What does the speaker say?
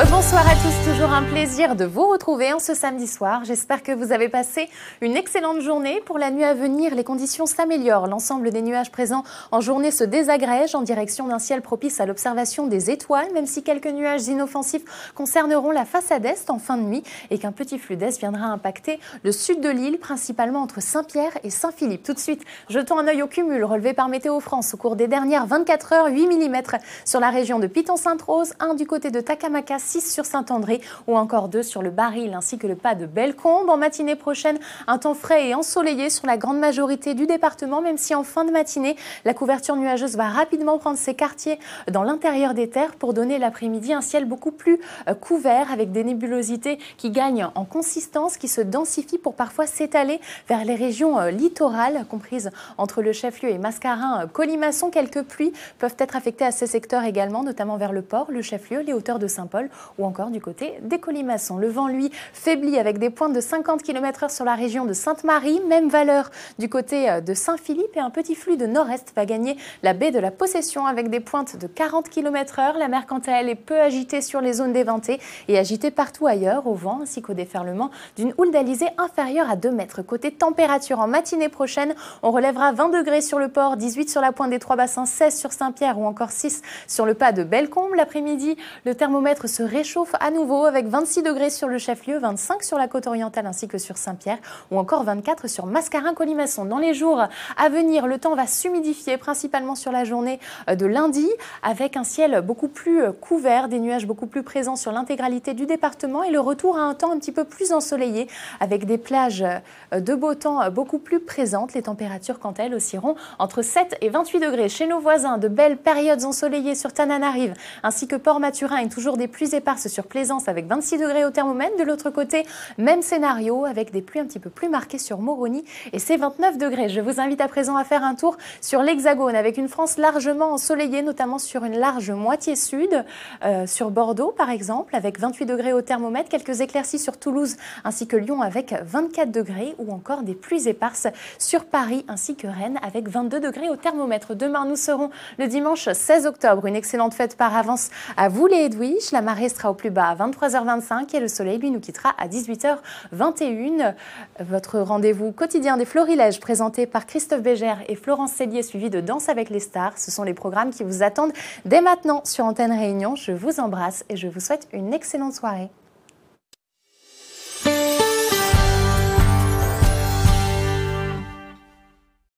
Rebonsoir à tous, toujours un plaisir de vous retrouver en ce samedi soir. J'espère que vous avez passé une excellente journée. Pour la nuit à venir, les conditions s'améliorent. L'ensemble des nuages présents en journée se désagrègent en direction d'un ciel propice à l'observation des étoiles, même si quelques nuages inoffensifs concerneront la façade est en fin de nuit et qu'un petit flux d'est viendra impacter le sud de l'île, principalement entre Saint-Pierre et Saint-Philippe. Tout de suite, jetons un œil au cumul relevé par Météo France au cours des dernières 24 heures, 8 mm sur la région de Piton-Sainte-Rose, 1 du côté de Takamakas. 6 sur Saint-André ou encore 2 sur le Baril ainsi que le pas de Bellecombe. En matinée prochaine, un temps frais et ensoleillé sur la grande majorité du département, même si en fin de matinée, la couverture nuageuse va rapidement prendre ses quartiers dans l'intérieur des terres pour donner l'après-midi un ciel beaucoup plus euh, couvert avec des nébulosités qui gagnent en consistance, qui se densifient pour parfois s'étaler vers les régions euh, littorales, comprises entre le chef-lieu et Mascarin, euh, Colimaçon. Quelques pluies peuvent être affectées à ces secteurs également, notamment vers le port, le chef-lieu, les hauteurs de Saint-Paul ou encore du côté des colimaçons. Le vent, lui, faiblit avec des pointes de 50 km/h sur la région de Sainte-Marie, même valeur du côté euh, de Saint-Philippe et un petit flux de nord-est va gagner la baie de la Possession avec des pointes de 40 km/h. La mer, quant à elle, est peu agitée sur les zones déventées et agitée partout ailleurs au vent ainsi qu'au déferlement d'une houle d'alizé inférieure à 2 mètres. Côté température, en matinée prochaine, on relèvera 20 degrés sur le port, 18 sur la pointe des Trois-Bassins, 16 sur Saint-Pierre ou encore 6 sur le pas de Bellecombe. L'après-midi, le thermomètre se réchauffe à nouveau avec 26 degrés sur le chef-lieu, 25 sur la côte orientale ainsi que sur Saint-Pierre ou encore 24 sur Mascarin-Colimaçon. Dans les jours à venir, le temps va s'humidifier principalement sur la journée de lundi avec un ciel beaucoup plus couvert, des nuages beaucoup plus présents sur l'intégralité du département et le retour à un temps un petit peu plus ensoleillé avec des plages de beau temps beaucoup plus présentes. Les températures, quant à elles, oscilleront entre 7 et 28 degrés. Chez nos voisins, de belles périodes ensoleillées sur Tananarive ainsi que Port-Maturin et toujours des pluies éparses sur Plaisance avec 26 degrés au thermomètre. De l'autre côté, même scénario avec des pluies un petit peu plus marquées sur Moroni et c'est 29 degrés. Je vous invite à présent à faire un tour sur l'Hexagone avec une France largement ensoleillée, notamment sur une large moitié sud, euh, sur Bordeaux par exemple, avec 28 degrés au thermomètre, quelques éclaircies sur Toulouse ainsi que Lyon avec 24 degrés ou encore des pluies éparses sur Paris ainsi que Rennes avec 22 degrés au thermomètre. Demain, nous serons le dimanche 16 octobre. Une excellente fête par avance à vous les Edwige, la restera au plus bas à 23h25 et le soleil, lui, nous quittera à 18h21. Votre rendez-vous quotidien des Florilèges, présenté par Christophe Bégère et Florence Cellier, suivi de Danse avec les stars. Ce sont les programmes qui vous attendent dès maintenant sur Antenne Réunion. Je vous embrasse et je vous souhaite une excellente soirée.